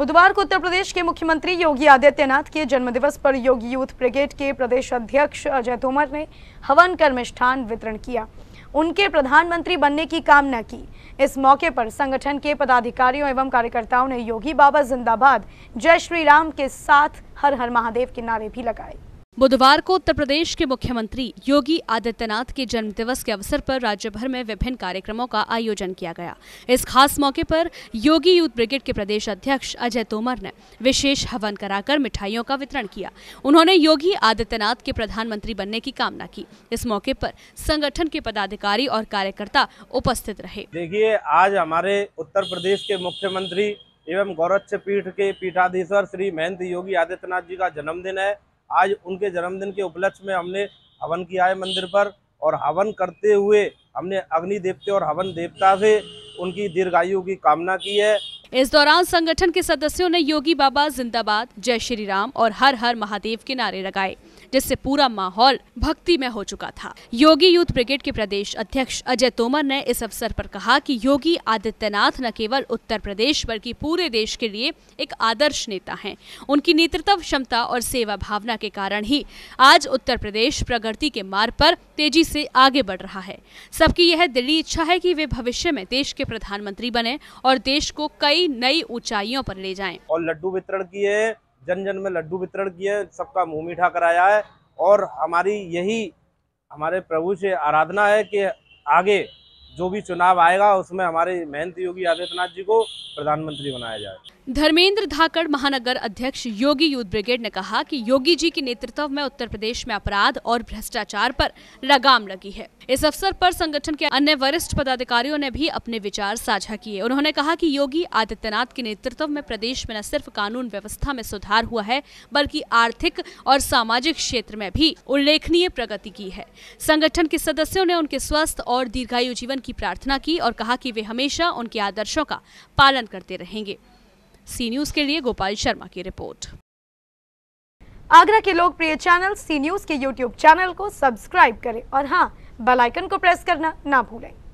बुधवार को उत्तर प्रदेश के मुख्यमंत्री योगी आदित्यनाथ के जन्मदिवस पर योगी यूथ ब्रिगेड के प्रदेश अध्यक्ष अजय तोमर ने हवन कर्मिष्ठान वितरण किया उनके प्रधानमंत्री बनने की कामना की इस मौके पर संगठन के पदाधिकारियों एवं कार्यकर्ताओं ने योगी बाबा जिंदाबाद जय श्री राम के साथ हर हर महादेव के नारे भी लगाए बुधवार को उत्तर प्रदेश के मुख्यमंत्री योगी आदित्यनाथ के जन्म दिवस के अवसर पर राज्य भर में विभिन्न कार्यक्रमों का आयोजन किया गया इस खास मौके पर योगी यूथ ब्रिगेड के प्रदेश अध्यक्ष अजय तोमर ने विशेष हवन कराकर मिठाइयों का वितरण किया उन्होंने योगी आदित्यनाथ के प्रधानमंत्री बनने की कामना की इस मौके पर संगठन के पदाधिकारी और कार्यकर्ता उपस्थित रहे देखिए आज हमारे उत्तर प्रदेश के मुख्यमंत्री एवं गौरक्ष पीठ के पीठाधीश्वर श्री महंत योगी आदित्यनाथ जी का जन्मदिन है आज उनके जन्मदिन के उपलक्ष्य में हमने हवन किया है मंदिर पर और हवन करते हुए हमने अग्नि देवते और हवन देवता से उनकी दीर्घायु की कामना की है इस दौरान संगठन के सदस्यों ने योगी बाबा जिंदाबाद जय श्री राम और हर हर महादेव के नारे लगाए जिससे पूरा माहौल भक्ति में हो चुका था योगी यूथ ब्रिगेड के प्रदेश अध्यक्ष अजय तोमर ने इस अवसर पर कहा कि योगी आदित्यनाथ न केवल उत्तर प्रदेश बल्कि पूरे देश के लिए एक आदर्श नेता हैं उनकी नेतृत्व क्षमता और सेवा भावना के कारण ही आज उत्तर प्रदेश प्रगति के मार्ग पर तेजी से आगे बढ़ रहा है सबकी यह दिली इच्छा है की वे भविष्य में देश के प्रधानमंत्री बने और देश को कई नई नई ऊंचाइयों पर ले जाएं और लड्डू वितरण किए जन जन में लड्डू वितरण किए सबका मुंह मीठा कराया है और हमारी यही हमारे प्रभु से आराधना है कि आगे जो भी चुनाव आएगा उसमें हमारे मेहनत योगी आदित्यनाथ जी को प्रधानमंत्री बनाया जाए धर्मेंद्र धाकड़ महानगर अध्यक्ष योगी यूथ ब्रिगेड ने कहा कि योगी जी के नेतृत्व में उत्तर प्रदेश में अपराध और भ्रष्टाचार पर लगाम लगी है इस अवसर पर संगठन के अन्य वरिष्ठ पदाधिकारियों ने भी अपने विचार साझा किए उन्होंने कहा कि योगी आदित्यनाथ के नेतृत्व में प्रदेश में न सिर्फ कानून व्यवस्था में सुधार हुआ है बल्कि आर्थिक और सामाजिक क्षेत्र में भी उल्लेखनीय प्रगति की है संगठन के सदस्यों ने उनके स्वस्थ और दीर्घायु जीवन की प्रार्थना की और कहा की वे हमेशा उनके आदर्शों का पालन करते रहेंगे सी न्यूज के लिए गोपाल शर्मा की रिपोर्ट आगरा के लोकप्रिय चैनल सी न्यूज के यूट्यूब चैनल को सब्सक्राइब करें और हाँ बेलाइकन को प्रेस करना ना भूलें